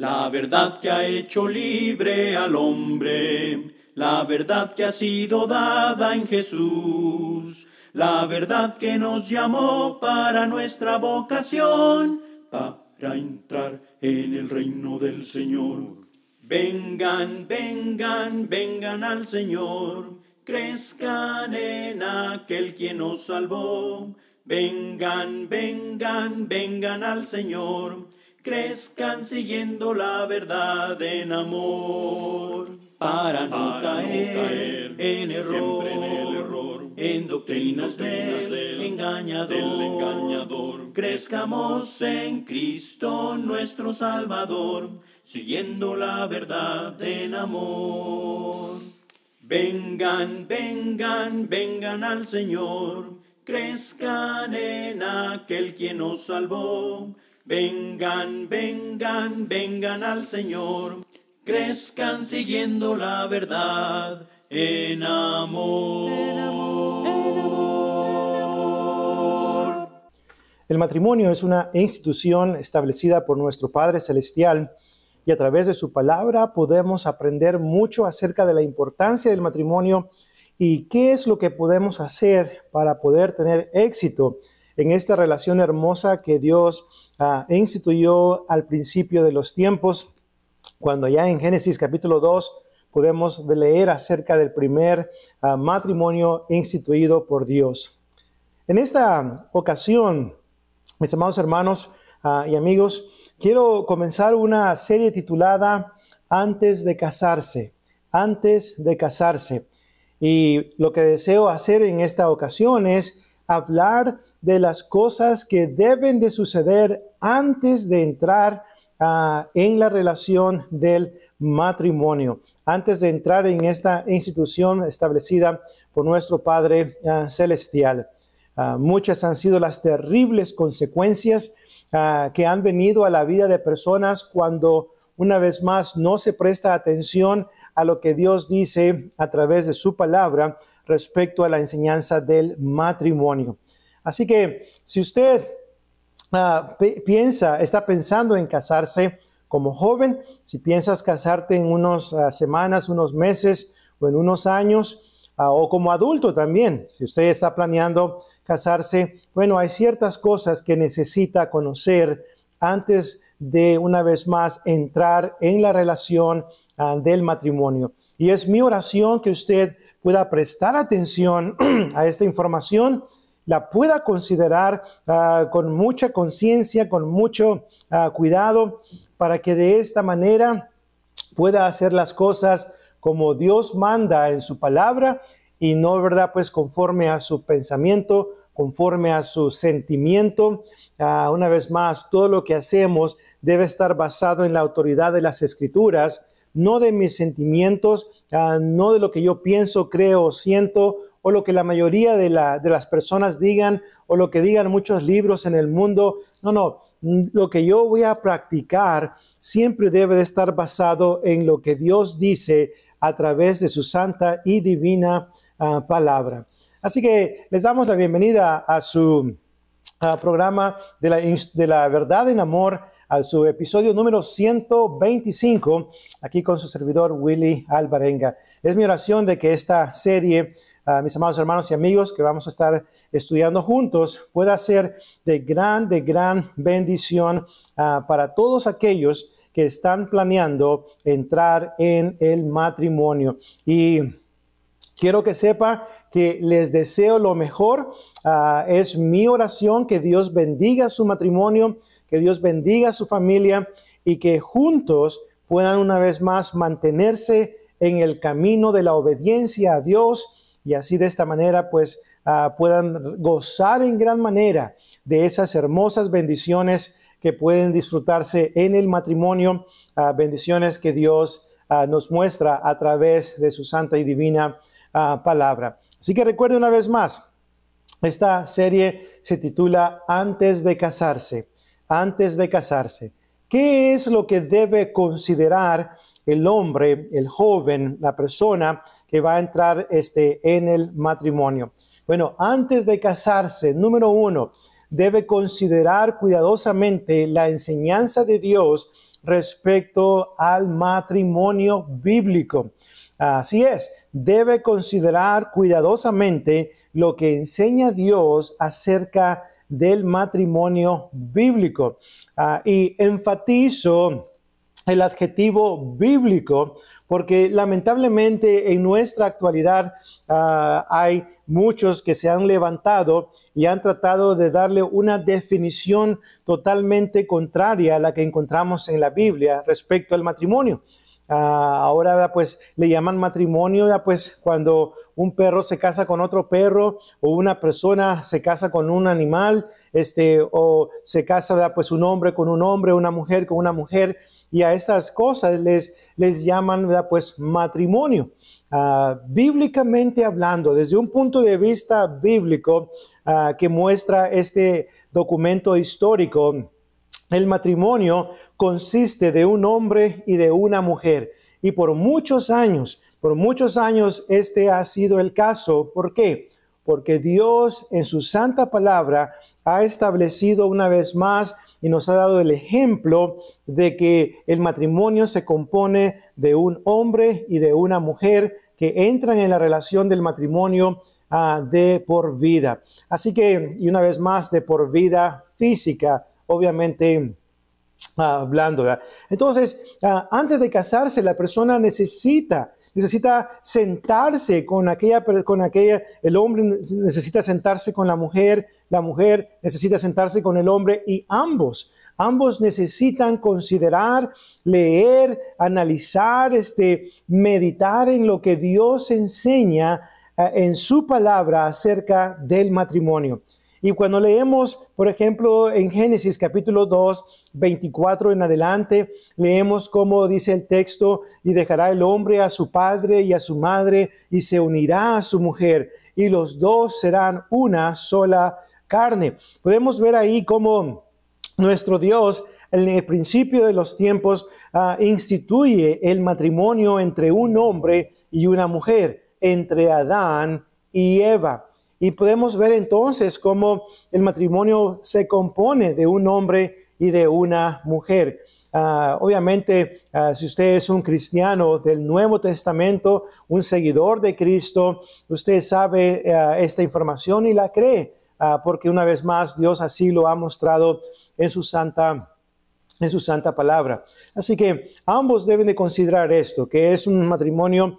La verdad que ha hecho libre al hombre, la verdad que ha sido dada en Jesús, la verdad que nos llamó para nuestra vocación, para entrar en el reino del Señor. Vengan, vengan, vengan al Señor, crezcan en aquel quien nos salvó. Vengan, vengan, vengan al Señor crezcan siguiendo la verdad en amor, para no, caer, en error, en el error, en doctrinas, del, engañador, del engañador, crezcamos en Cristo nuestro Salvador, siguiendo la verdad en amor. Vengan, vengan, vengan al Señor, crezcan en aquel quien nos salvó, Vengan, vengan, vengan al Señor, crezcan siguiendo la verdad en amor. El matrimonio es una institución establecida por nuestro Padre Celestial y a través de su palabra podemos aprender mucho acerca de la importancia del matrimonio y qué es lo que podemos hacer para poder tener éxito en esta relación hermosa que Dios ah, e instituyó al principio de los tiempos, cuando ya en Génesis capítulo 2 podemos leer acerca del primer ah, matrimonio instituido por Dios. En esta ocasión, mis amados hermanos ah, y amigos, quiero comenzar una serie titulada Antes de casarse, antes de casarse. Y lo que deseo hacer en esta ocasión es hablar de las cosas que deben de suceder antes de entrar ah, en la relación del matrimonio, antes de entrar en esta institución establecida por nuestro Padre ah, Celestial. Ah, muchas han sido las terribles consecuencias que han venido a la vida de personas cuando una vez más no se presta atención a lo que Dios dice a través de su palabra respecto a la enseñanza del matrimonio. Así que si usted ah, piensa, está pensando en casarse como joven, si piensas casarte en unas ah, semanas, unos meses o en unos años, ah, o como adulto también, si usted está planeando casarse, bueno, hay ciertas cosas que necesita conocer antes de una vez más entrar en la relación del matrimonio. Y es mi oración que usted pueda prestar atención a esta información la pueda considerar ah, con mucha conciencia, con mucho ah, cuidado, para que de esta manera pueda hacer las cosas como Dios manda en su palabra y no, ¿verdad? Pues conforme a su pensamiento, conforme a su sentimiento. Ah, una vez más, todo lo que hacemos debe estar basado en la autoridad de las escrituras, no de mis sentimientos, no de lo que yo pienso, creo, siento o lo que la mayoría de, las personas digan o lo que digan muchos libros en el mundo. No, no, lo que yo voy a practicar siempre debe de estar basado en lo que Dios dice a través de su santa y divina ah, palabra. Así que les damos la bienvenida a su programa de la, verdad en amor a su episodio número 125, aquí con su servidor Willy Alvarenga. Es mi oración de que esta serie mis amados hermanos y amigos, que vamos a estar estudiando juntos, pueda ser de gran, de gran bendición ah, para todos aquellos que están planeando entrar en el matrimonio. Y Quiero que sepa que les deseo lo mejor. Ah, es mi oración que Dios bendiga su matrimonio, que Dios bendiga su familia y que juntos puedan una vez más mantenerse en el camino de la obediencia a Dios y así de esta manera pues ah, puedan gozar en gran manera de esas hermosas bendiciones que pueden disfrutarse en el matrimonio, ah, bendiciones que Dios ah, nos muestra a través de su santa y divina palabra. Así que recuerde una vez más, esta serie se titula Antes de casarse, antes de casarse. ¿Qué es lo que debe considerar el hombre, el joven, la persona que va a entrar este, en el matrimonio. Bueno, antes de casarse, número uno, debe considerar cuidadosamente la enseñanza de Dios respecto al matrimonio bíblico. Así es, debe considerar cuidadosamente lo que enseña Dios acerca del matrimonio bíblico. Ah, y enfatizo el adjetivo bíblico, porque lamentablemente en nuestra actualidad ah, hay muchos que se han levantado y han tratado de darle una definición totalmente contraria a la que encontramos en la Biblia respecto al matrimonio. Ah, ahora pues le llaman matrimonio, ya pues cuando un perro se casa con otro perro o una persona se casa con un animal, este, o se casa pues un hombre con un hombre, una mujer con una mujer, y a estas cosas les, les llaman pues matrimonio. Ah, bíblicamente hablando, desde un punto de vista bíblico ah, que muestra este documento histórico, el matrimonio consiste de un hombre y de una mujer. Y por muchos años, por muchos años este ha sido el caso. ¿Por qué? Porque Dios en su santa palabra ha establecido una vez más y nos ha dado el ejemplo de que el matrimonio se compone de un hombre y de una mujer que entran en la relación del matrimonio ah, de por vida. Así que, y una vez más, de por vida física, obviamente hablando. Entonces, ah, antes de casarse, la persona necesita necesita sentarse con aquella, con aquella, el hombre necesita sentarse con la mujer, la mujer necesita sentarse con el hombre y ambos, ambos necesitan considerar, leer, analizar, este, meditar en lo que Dios enseña ah, en su palabra acerca del matrimonio. Y cuando leemos, por ejemplo, en Génesis capítulo 2, 24 en adelante, leemos cómo dice el texto, y dejará el hombre a su padre y a su madre, y se unirá a su mujer, y los dos serán una sola carne. Podemos ver ahí cómo nuestro Dios en el principio de los tiempos ah, instituye el matrimonio entre un hombre y una mujer, entre Adán y Eva. Y podemos ver entonces cómo el matrimonio se compone de un hombre y de una mujer. Ah, obviamente, ah, si usted es un cristiano del Nuevo Testamento, un seguidor de Cristo, usted sabe ah, esta información y la cree, porque una vez más Dios así lo ha mostrado en su santa en su santa palabra. Así que ambos deben de considerar esto, que es un matrimonio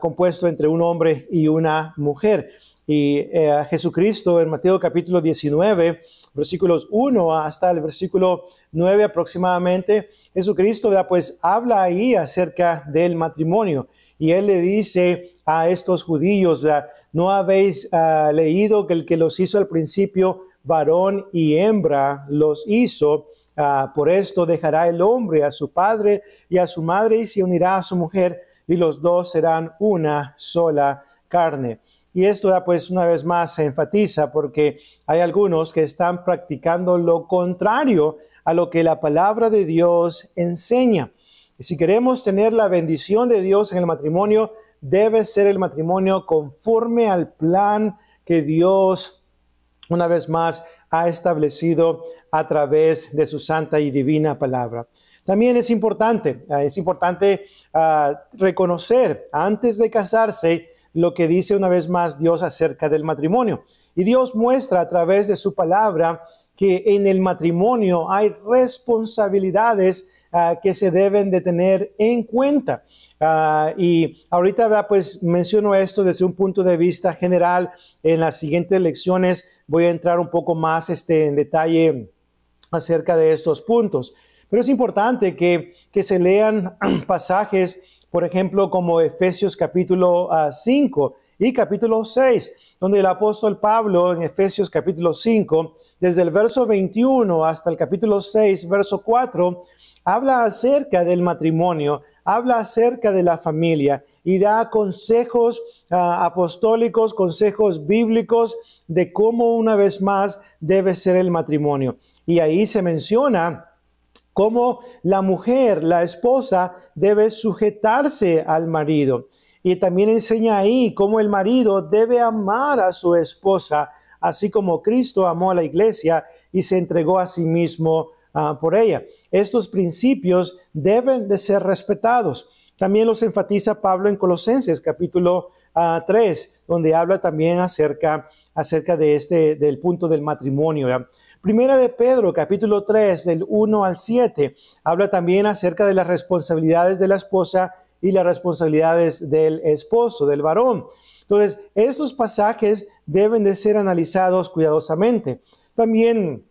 compuesto entre un hombre y una mujer. Y eh, Jesucristo en Mateo capítulo 19, versículos 1 hasta el versículo 9 aproximadamente, Jesucristo pues habla ahí acerca del matrimonio. Y él le dice a estos judíos, no habéis ah, leído que el que los hizo al principio, varón y hembra, los hizo. Ah, por esto dejará el hombre a su padre y a su madre y se unirá a su mujer y los dos serán una sola carne. Y esto pues una vez más se enfatiza porque hay algunos que están practicando lo contrario a lo que la palabra de Dios enseña. si queremos tener la bendición de Dios en el matrimonio, debe ser el matrimonio conforme al plan que Dios una vez más ha establecido a través de su santa y divina palabra. También es importante, es importante ah, reconocer antes de casarse lo que dice una vez más Dios acerca del matrimonio. Y Dios muestra a través de su palabra que en el matrimonio hay responsabilidades ah, que se deben de tener en cuenta. Ah, y ahorita ¿verdad? pues menciono esto desde un punto de vista general. En las siguientes lecciones voy a entrar un poco más este, en detalle acerca de estos puntos. Pero es importante que, que se lean pasajes por ejemplo, como Efesios capítulo 5 ah, y capítulo 6, donde el apóstol Pablo en Efesios capítulo 5, desde el verso 21 hasta el capítulo 6, verso 4, habla acerca del matrimonio, habla acerca de la familia y da consejos ah, apostólicos, consejos bíblicos de cómo una vez más debe ser el matrimonio. Y ahí se menciona cómo la mujer, la esposa, debe sujetarse al marido. Y también enseña ahí cómo el marido debe amar a su esposa, así como Cristo amó a la iglesia y se entregó a sí mismo ah, por ella. Estos principios deben de ser respetados. También los enfatiza Pablo en Colosenses capítulo 3, ah, donde habla también acerca de acerca de este, del punto del matrimonio. Primera de Pedro, capítulo 3, del 1 al 7, habla también acerca de las responsabilidades de la esposa y las responsabilidades del esposo, del varón. Entonces, estos pasajes deben de ser analizados cuidadosamente. También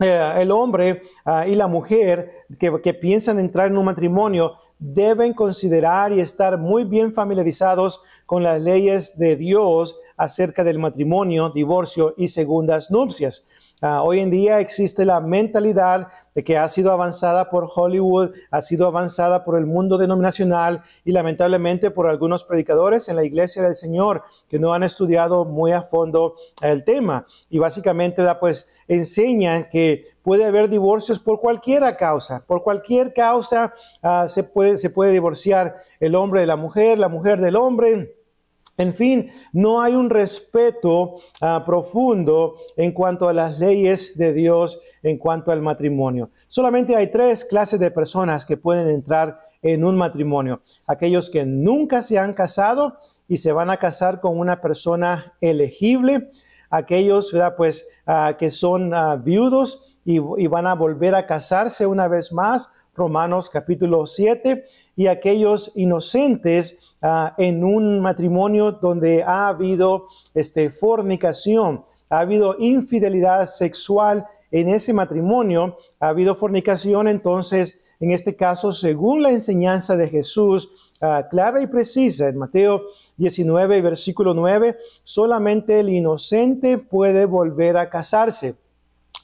eh, el hombre ah, y la mujer que, piensan entrar en un matrimonio deben considerar y estar muy bien familiarizados con las leyes de Dios acerca del matrimonio, divorcio y segundas nupcias. Ah, hoy en día existe la mentalidad de que ha sido avanzada por Hollywood, ha sido avanzada por el mundo denominacional y lamentablemente por algunos predicadores en la iglesia del Señor que no han estudiado muy a fondo el tema. Y básicamente pues enseñan que puede haber divorcios por cualquiera causa. Por cualquier causa ah, se, puede, se puede divorciar el hombre de la mujer, la mujer del hombre. En fin, no hay un respeto ah, profundo en cuanto a las leyes de Dios, en cuanto al matrimonio. Solamente hay tres clases de personas que pueden entrar en un matrimonio. Aquellos que nunca se han casado y se van a casar con una persona elegible, aquellos Pues, ah, que son ah, viudos y, van a volver a casarse una vez más, Romanos capítulo 7, y aquellos inocentes ah, en un matrimonio donde ha habido este, fornicación, ha habido infidelidad sexual en ese matrimonio, ha habido fornicación, entonces en este caso según la enseñanza de Jesús, ah, clara y precisa, en Mateo 19, versículo 9, solamente el inocente puede volver a casarse.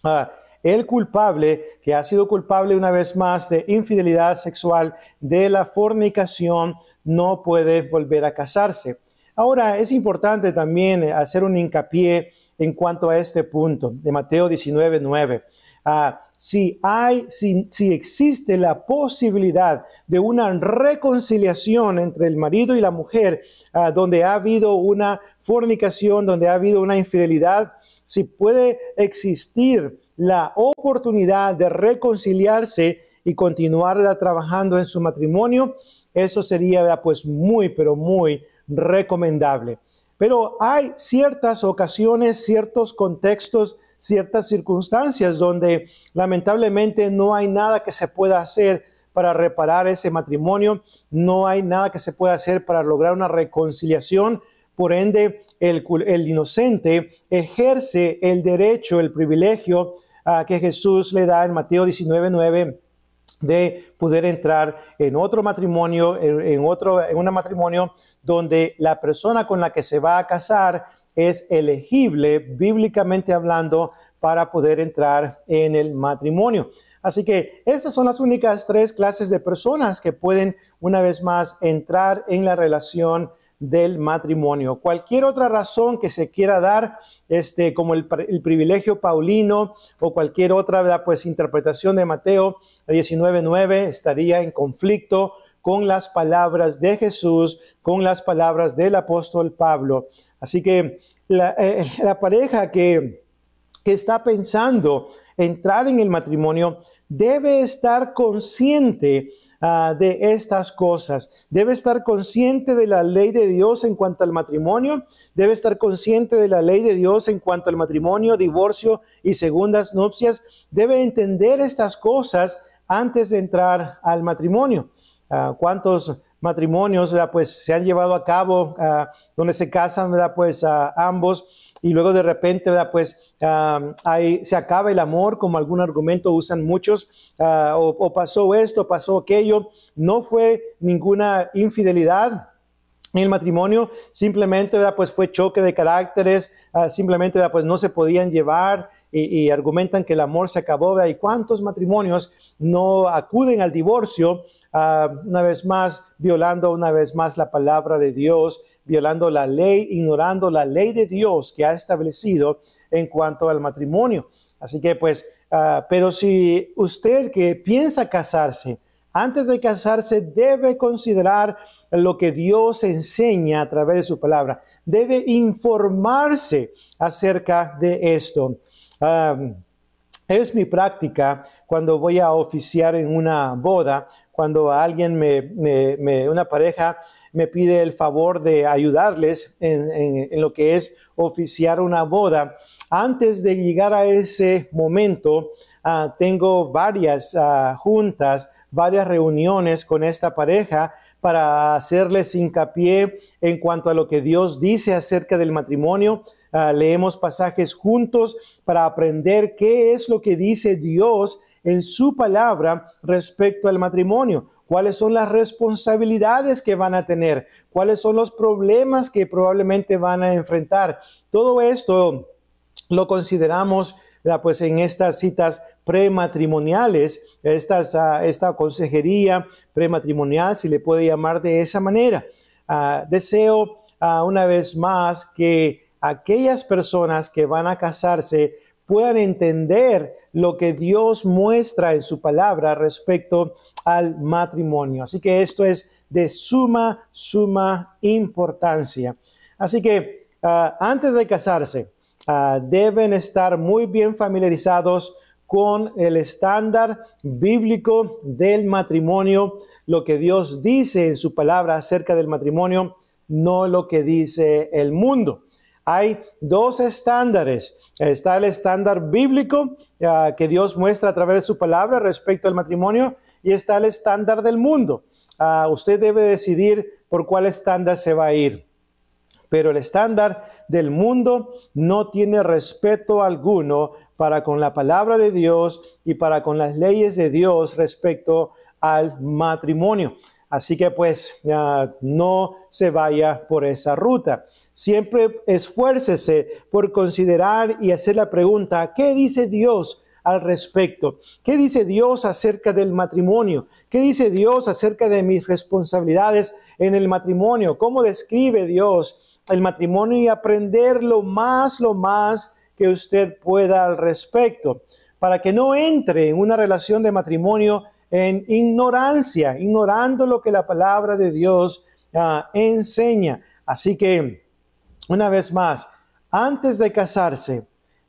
Ah, el culpable, que ha sido culpable una vez más de infidelidad sexual, de la fornicación, no puede volver a casarse. Ahora, es importante también hacer un hincapié en cuanto a este punto de Mateo 19, ah, si si, existe la posibilidad de una reconciliación entre el marido y la mujer, ah, donde ha habido una fornicación, donde ha habido una infidelidad, si puede existir la oportunidad de reconciliarse y continuar trabajando en su matrimonio, eso sería pues muy, pero muy recomendable. Pero hay ciertas ocasiones, ciertos contextos, ciertas circunstancias donde lamentablemente no hay nada que se pueda hacer para reparar ese matrimonio, no hay nada que se pueda hacer para lograr una reconciliación. Por ende, el, inocente ejerce el derecho, el privilegio ah, que Jesús le da en Mateo 19, 9 de poder entrar en otro matrimonio, en, otro, en un matrimonio donde la persona con la que se va a casar es elegible, bíblicamente hablando, para poder entrar en el matrimonio. Así que estas son las únicas tres clases de personas que pueden, una vez más, entrar en la relación del matrimonio. Cualquier otra razón que se quiera dar, este, como el, privilegio paulino o cualquier otra pues, interpretación de Mateo 19.9 estaría en conflicto con las palabras de Jesús, con las palabras del apóstol Pablo. Así que la, eh, pareja que, que está pensando entrar en el matrimonio debe estar consciente ah, de estas cosas, debe estar consciente de la ley de Dios en cuanto al matrimonio, debe estar consciente de la ley de Dios en cuanto al matrimonio, divorcio y segundas nupcias, debe entender estas cosas antes de entrar al matrimonio. Ah, ¿Cuántos matrimonios pues se han llevado a cabo ah, donde se casan ¿verdad? pues ambos? y luego de repente, pues se acaba el amor, como algún argumento usan muchos, ah, o, o pasó esto, pasó aquello, no fue ninguna infidelidad el matrimonio simplemente pues fue choque de caracteres, ah, simplemente pues no se podían llevar y, argumentan que el amor se acabó. ¿Y cuántos matrimonios no acuden al divorcio? Ah, una vez más, violando una vez más la palabra de Dios, violando la ley, ignorando la ley de Dios que ha establecido en cuanto al matrimonio. Así que pues, ah, pero si usted que piensa casarse, antes de casarse debe considerar lo que Dios enseña a través de su palabra. Debe informarse acerca de esto. es mi práctica cuando voy a oficiar en una boda, cuando alguien una pareja me pide el favor de ayudarles en lo que es oficiar una boda. Antes de llegar a ese momento, Ah, tengo varias ah, juntas, varias reuniones con esta pareja para hacerles hincapié en cuanto a lo que Dios dice acerca del matrimonio. Ah, leemos pasajes juntos para aprender qué es lo que dice Dios en su palabra respecto al matrimonio cuáles son las responsabilidades que van a tener, cuáles son los problemas que probablemente van a enfrentar. Todo esto lo consideramos pues en estas citas prematrimoniales, esta consejería prematrimonial, si le puede llamar de esa manera. Ah, deseo ah, una vez más que aquellas personas que van a casarse puedan entender lo que Dios muestra en su palabra respecto al matrimonio. Así que esto es de suma, suma importancia. Así que ah, antes de casarse, Ah, deben estar muy bien familiarizados con el estándar bíblico del matrimonio, lo que Dios dice en su palabra acerca del matrimonio, no lo que dice el mundo. Hay dos estándares. Está el estándar bíblico ah, que Dios muestra a través de su palabra respecto al matrimonio y está el estándar del mundo. Ah, usted debe decidir por cuál estándar se va a ir pero el estándar del mundo no tiene respeto alguno para con la palabra de Dios y para con las leyes de Dios respecto al matrimonio. Así que pues no se vaya por esa ruta. Siempre esfuércese por considerar y hacer la pregunta, ¿qué dice Dios? al respecto. ¿Qué dice Dios acerca del matrimonio? ¿Qué dice Dios acerca de mis responsabilidades en el matrimonio? ¿Cómo describe Dios el matrimonio y aprender lo más, lo más que usted pueda al respecto, para que no entre en una relación de matrimonio en ignorancia, ignorando lo que la palabra de Dios ah, enseña. Así que, una vez más, antes de casarse,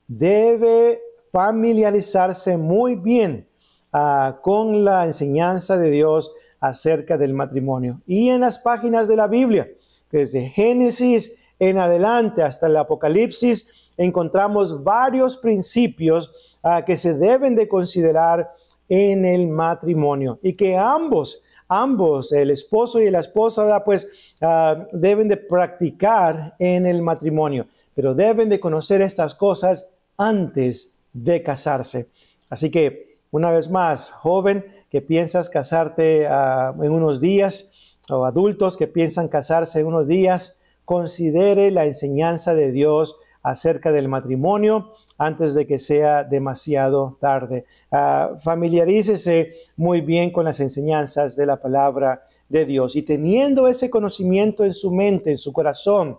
debe familiarizarse muy bien ah, con la enseñanza de Dios acerca del matrimonio. Y en las páginas de la Biblia, desde Génesis en adelante hasta el Apocalipsis encontramos varios principios ah, que se deben de considerar en el matrimonio y que ambos, ambos, el esposo y la esposa, pues ah, deben de practicar en el matrimonio, pero deben de conocer estas cosas antes de casarse. Así que, una vez más, joven que piensas casarte ah, en unos días, o adultos que piensan casarse unos días, considere la enseñanza de Dios acerca del matrimonio antes de que sea demasiado tarde. Ah, familiarícese muy bien con las enseñanzas de la palabra de Dios y teniendo ese conocimiento en su mente, en su corazón,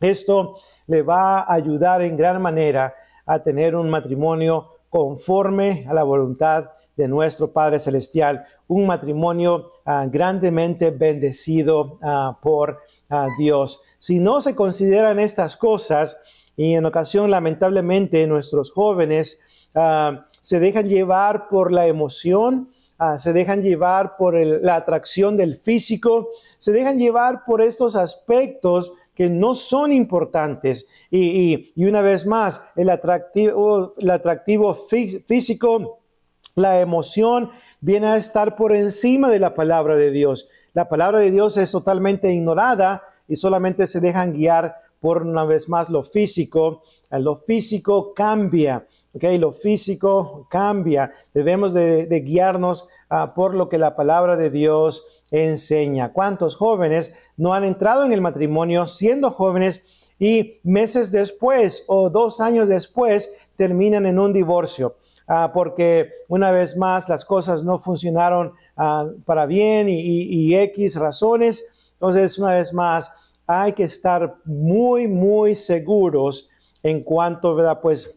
esto le va a ayudar en gran manera a tener un matrimonio conforme a la voluntad de nuestro Padre Celestial, un matrimonio ah, grandemente bendecido ah, por ah, Dios. Si no se consideran estas cosas, y en ocasión lamentablemente nuestros jóvenes se dejan llevar por la emoción, se dejan llevar por la atracción del físico, se dejan llevar por estos aspectos que no son importantes. Y, una vez más, el atractivo, atractivo físico la emoción viene a estar por encima de la palabra de Dios. La palabra de Dios es totalmente ignorada y solamente se dejan guiar por una vez más lo físico. Lo físico cambia, ¿ok? Lo físico cambia. Debemos de, guiarnos ah, por lo que la palabra de Dios enseña. ¿Cuántos jóvenes no han entrado en el matrimonio siendo jóvenes? y meses después o dos años después terminan en un divorcio. Ah, porque una vez más las cosas no funcionaron ah, para bien y, X razones. Entonces, una vez más, hay que estar muy, muy seguros en cuanto, ¿verdad? Pues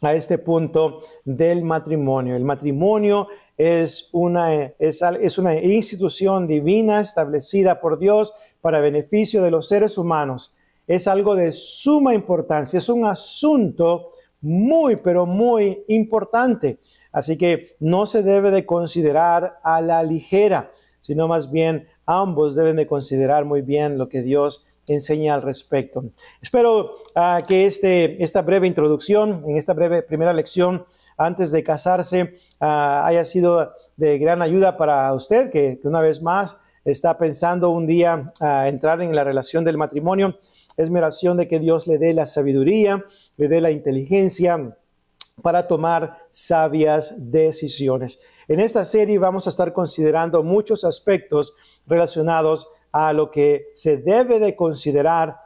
a este punto del matrimonio. El matrimonio es una, es, es una institución divina establecida por Dios para beneficio de los seres humanos. Es algo de suma importancia, es un asunto muy, pero muy importante. Así que no se debe de considerar a la ligera, sino más bien ambos deben de considerar muy bien lo que Dios enseña al respecto. Espero ah, que este, esta breve introducción, en esta breve primera lección, antes de casarse, ah, haya sido de gran ayuda para usted, que, una vez más está pensando un día a ah, entrar en la relación del matrimonio. Es mi oración de que Dios le dé la sabiduría, le dé la inteligencia para tomar sabias decisiones. En esta serie vamos a estar considerando muchos aspectos relacionados a lo que se debe de considerar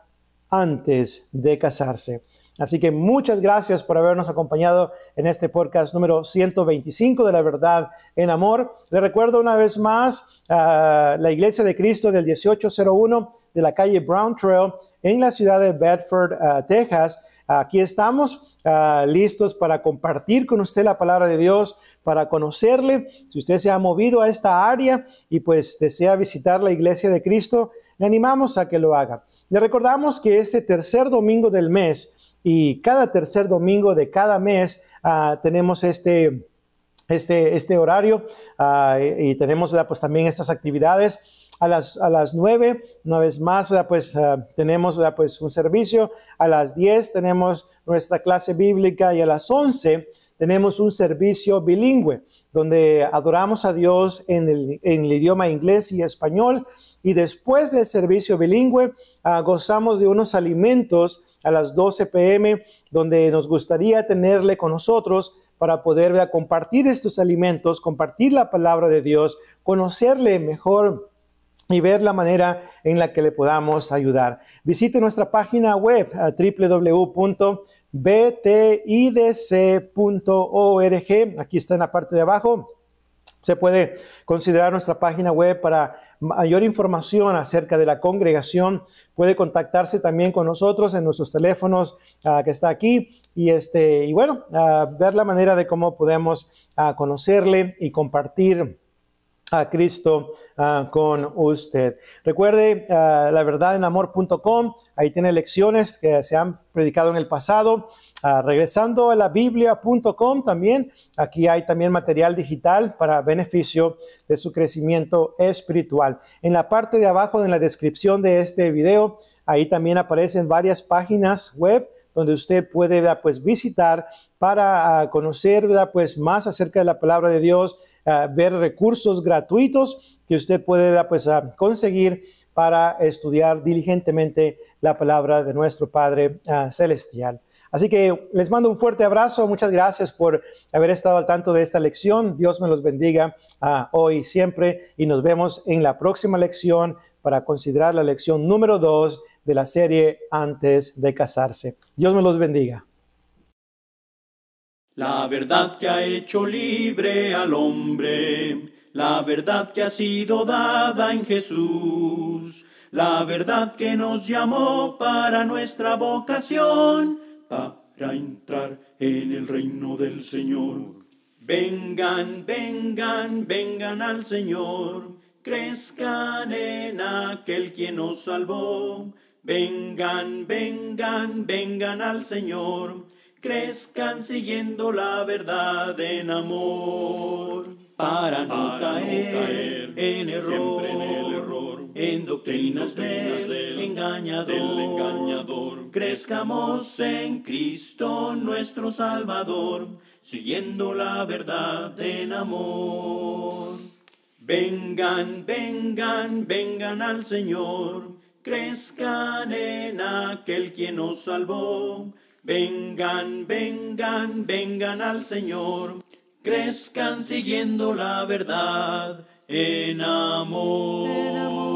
antes de casarse. Así que muchas gracias por habernos acompañado en este podcast número 125 de la verdad en amor. Le recuerdo una vez más a la Iglesia de Cristo del 1801 de la calle Brown Trail en la ciudad de Bedford, ah, Texas. Aquí estamos. Ah, listos para compartir con usted la palabra de Dios, para conocerle. Si usted se ha movido a esta área y pues desea visitar la iglesia de Cristo, le animamos a que lo haga. Le recordamos que este tercer domingo del mes y cada tercer domingo de cada mes ah, tenemos este, este, este horario ah, y, tenemos pues, también estas actividades. A las, a las 9, una vez más, pues ah, tenemos pues, un servicio. A las diez tenemos nuestra clase bíblica y a las once tenemos un servicio bilingüe donde adoramos a Dios en el, idioma inglés y español. Y después del servicio bilingüe, gozamos de unos alimentos a las 12 pm, donde nos gustaría tenerle con nosotros para poder compartir estos alimentos, compartir la palabra de Dios, conocerle mejor y ver la manera en la que le podamos ayudar. Visite nuestra página web www.btidc.org. Aquí está en la parte de abajo. Se puede considerar nuestra página web para mayor información acerca de la congregación, puede contactarse también con nosotros en nuestros teléfonos ah, que está aquí y, este, y bueno, ah, ver la manera de cómo podemos ah, conocerle y compartir a Cristo ah, con usted. Recuerde ah, la verdad en amor.com, ahí tiene lecciones que se han predicado en el pasado. Ah, regresando a la biblia.com también, aquí hay también material digital para beneficio de su crecimiento espiritual. En la parte de abajo, de la descripción de este video, ahí también aparecen varias páginas web donde usted puede pues visitar para conocer pues más acerca de la palabra de Dios, ver recursos gratuitos que usted puede pues, conseguir para estudiar diligentemente la palabra de nuestro Padre ah, Celestial. Así que les mando un fuerte abrazo, muchas gracias por haber estado al tanto de esta lección, Dios me los bendiga ah, hoy siempre y nos vemos en la próxima lección para considerar la lección número dos de la serie antes de casarse. Dios me los bendiga. La verdad que ha hecho libre al hombre, la verdad que ha sido dada en Jesús, la verdad que nos llamó para nuestra vocación, para entrar en el reino del Señor. Vengan, vengan, vengan al Señor, crezcan en aquel quien nos salvó. Vengan, vengan, vengan al Señor crezcan siguiendo la verdad en amor, para no, caer, en error, en el error, en doctrinas, del, engañador, del, engañador, crezcamos en Cristo nuestro Salvador, siguiendo la verdad en amor. Vengan, vengan, vengan al Señor, crezcan en aquel quien nos salvó Vengan, vengan, vengan al Señor, crezcan siguiendo la verdad en amor.